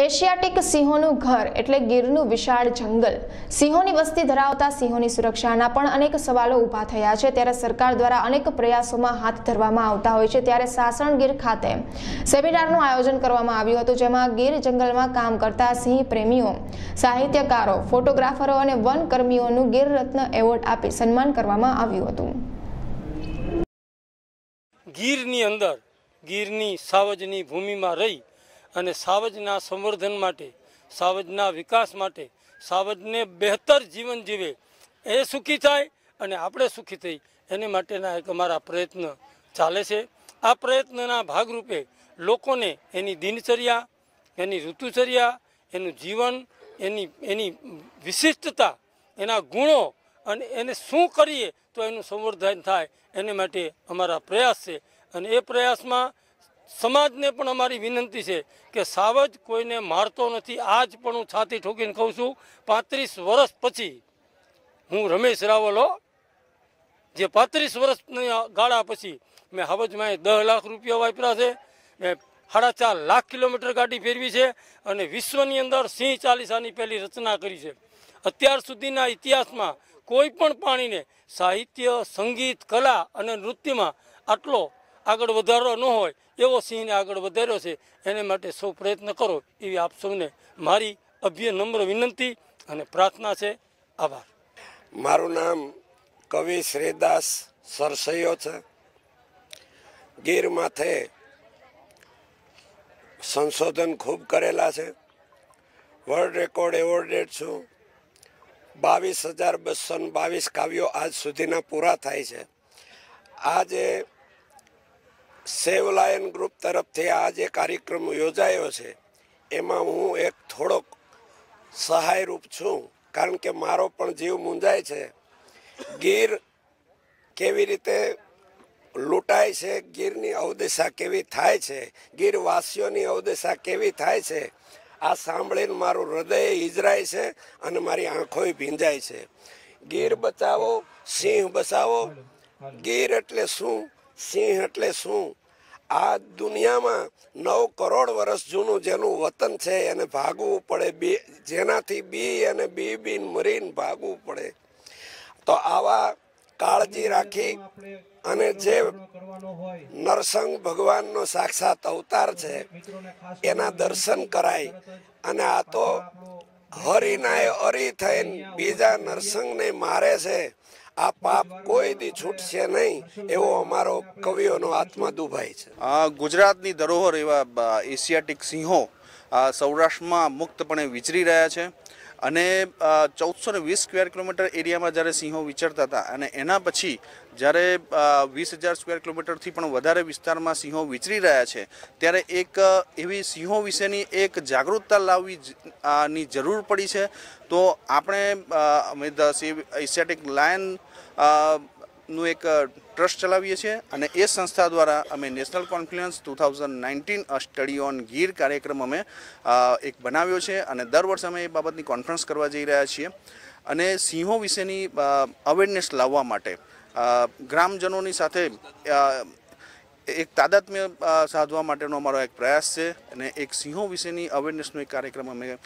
Asiatic સિંહોનું ઘર એટલે ગીરનું વિશાળ જંગલ સિંહોની વસ્તી ધરાવતા સિંહોની સુરક્ષાના પણ અનેક સવાલો ઊભા થયા છે ત્યારે સરકાર દ્વારા અનેક પ્રયાસોમાં હાથ ધરવામાં આવતા હોય છે ત્યારે સાસણ ગીર ખાતે સેમિનારનું આયોજન કરવામાં આવ્યું હતું જેમાં ગીર જંગલમાં કામ કરતા સિંહ પ્રેમીઓ સાહિત્યકારો ફોટોગ્રાફરો અને વન કર્મીઓનું ગીર રત્ન એવોર્ડ આપી સન્માન કરવામાં આવ્યું હતું ગીરની અંદર ગીરની સાવજની ભૂમિમાં રહી અને સાવજના સંવર્ધન માટે સાવજના વિકાસ માટે સાવજને બહેતર જીવન જીવે એ સુખી થાય અને આપણે સુખી થઈ એની માટેના એક અમારા પ્રયત્ન ચાલે છે આ પ્રયત્નના ભાગરૂપે લોકોને એની દિનચર્યા એની ઋતુચર્યા એનું જીવન એની એની વિશિષ્ટતા એના ગુણો અને એને શું કરીએ તો એનું સંવર્ધન થાય એને માટે અમારા પ્રયાસ છે અને એ પ્રયાસમાં સમાજને પણ અમારી વિનંતી છે કે સાવજ કોઈને મારતો નથી આજ પણ હું છાતી ઠોકીને કહું છું પાંત્રીસ વર્ષ પછી હું રમેશ રાવલો જે પાંત્રીસ વર્ષના ગાળા પછી મેં હવજમાં દસ લાખ રૂપિયા વાપર્યા છે મેં સાડા ચાર લાખ કિલોમીટર ગાડી ફેરવી છે અને વિશ્વની અંદર સિંહ ચાલીસાની પહેલી રચના કરી છે અત્યાર સુધીના ઇતિહાસમાં કોઈ પણ પાણીને સાહિત્ય સંગીત કલા અને નૃત્યમાં આટલો આગળ વધારો ન હોય એવો સિંહને આગળ વધાર્યો છે એને માટે સૌ પ્રયત્ન કરો એવી આપ સૌને મારી અભ્ય નમ્ર વિનંતી અને પ્રાર્થના છે આભાર મારું નામ કવિ શ્રીદાસ સરસૈયો છે ગીર માથે સંશોધન ખૂબ કરેલા છે વર્લ્ડ રેકોર્ડ એવોર્ડેડ છું બાવીસ હજાર બસો બાવીસ કાવ્યો આજ સુધીના પૂરા થાય છે આજે સેવ લાયન ગ્રુપ તરફથી આ જે કાર્યક્રમ યોજાયો છે એમાં હું એક થોડોક સહાયરૂપ છું કારણ કે મારો પણ જીવ મૂંઝાય છે ગીર કેવી રીતે લૂંટાય છે ગીરની અવદેશા કેવી થાય છે ગીરવાસીઓની અવદેશા કેવી થાય છે આ સાંભળીને મારું હૃદય હિજરાય છે અને મારી આંખોય ભીંજાય છે ગીર બચાવો સિંહ બચાવો ગીર એટલે શું સિંહ એટલે શું આ દુનિયામાં નવ કરોડ વર્ષ જૂનું જેનું વતન છે એને ભાગવું પડે બી જેનાથી બી અને બી બીન મરીને ભાગવું પડે તો આવા કાળજી રાખી અને જે નરસંગ ભગવાનનો સાક્ષાત અવતાર છે એના દર્શન કરાય અને આ તો હરિનાય હરી થઈને બીજા નરસંગને મારે છે આ પાપ કોઈ દી છૂટશે નહીં એવો અમારો કવિઓનો આત્મા દુભાય છે ગુજરાતની ધરોહર એવા એશિયાટિક સિંહો સૌરાષ્ટ્રમાં મુક્તપણે વિચરી રહ્યા છે અને ચૌદસો ને વીસ સ્ક્વેર કિલોમીટર એરિયામાં જ્યારે સિંહો વિચરતા હતા અને એના પછી જ્યારે વીસ હજાર સ્ક્વેર કિલોમીટરથી પણ વધારે વિસ્તારમાં સિંહો વિચરી રહ્યા છે ત્યારે એક એવી સિંહો વિશેની એક જાગૃતતા લાવવી ની જરૂર પડી છે તો આપણે અમે ધ એશિયાટિક લાયન નું એક ટ્રસ્ટ ચલાવીએ છીએ અને એ સંસ્થા દ્વારા અમે national conference two thousand nineteen study on Gir કાર્યક્રમ અમે એક બનાવ્યો છે અને દર વર્ષે અમે એ બાબતની કોન્ફરન્સ કરવા જઈ રહ્યા છીએ અને સિંહો વિશેની અવેરનેસ લાવવા માટે ગ્રામજનોની સાથે એક તાદાત્મ્ય સાધવા માટેનો અમારો એક પ્રયાસ છે અને એક સિંહો વિશેની અવેરનેસનો એક કાર્યક્રમ અમે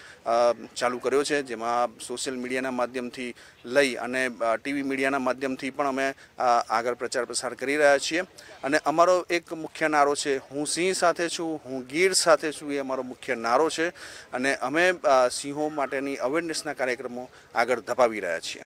ચાલુ કર્યો છે જેમાં સોશિયલ મીડિયાના માધ્યમથી લઈ અને ટીવી મીડિયાના માધ્યમથી પણ અમે આગળ પ્રચાર પ્રસાર કરી રહ્યા છીએ અને અમારો એક મુખ્ય નારો છે હું સિંહ સાથે છું હું ગીર સાથે છું એ અમારો મુખ્ય નારો છે અને અમે સિંહો માટેની અવેરનેસના કાર્યક્રમો આગળ ધપાવી રહ્યા છીએ